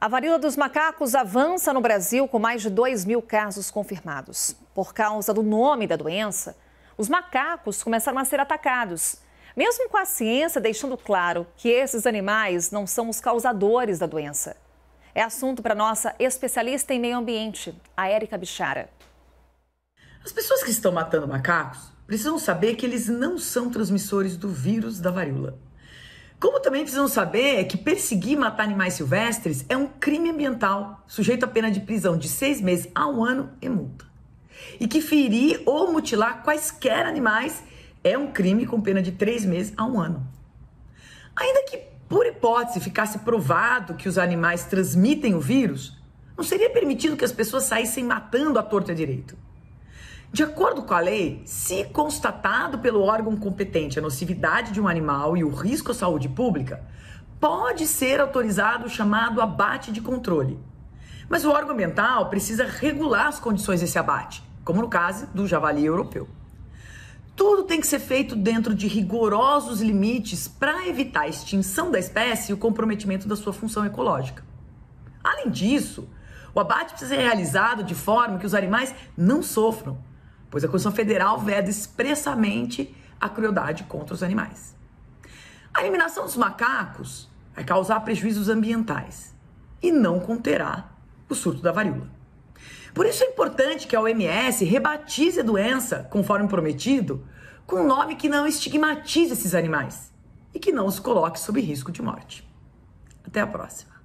A varíola dos macacos avança no Brasil com mais de 2 mil casos confirmados. Por causa do nome da doença, os macacos começaram a ser atacados. Mesmo com a ciência deixando claro que esses animais não são os causadores da doença. É assunto para nossa especialista em meio ambiente, a Érica Bichara. As pessoas que estão matando macacos precisam saber que eles não são transmissores do vírus da varíola. Como também precisam saber é que perseguir e matar animais silvestres é um crime ambiental, sujeito a pena de prisão de seis meses a um ano e multa. E que ferir ou mutilar quaisquer animais é um crime com pena de três meses a um ano. Ainda que, por hipótese, ficasse provado que os animais transmitem o vírus, não seria permitido que as pessoas saíssem matando a torta direito. De acordo com a lei, se constatado pelo órgão competente a nocividade de um animal e o risco à saúde pública, pode ser autorizado o chamado abate de controle. Mas o órgão ambiental precisa regular as condições desse abate, como no caso do javali europeu. Tudo tem que ser feito dentro de rigorosos limites para evitar a extinção da espécie e o comprometimento da sua função ecológica. Além disso, o abate precisa ser realizado de forma que os animais não sofram pois a Constituição Federal veda expressamente a crueldade contra os animais. A eliminação dos macacos vai causar prejuízos ambientais e não conterá o surto da varíola. Por isso é importante que a OMS rebatize a doença, conforme prometido, com um nome que não estigmatize esses animais e que não os coloque sob risco de morte. Até a próxima.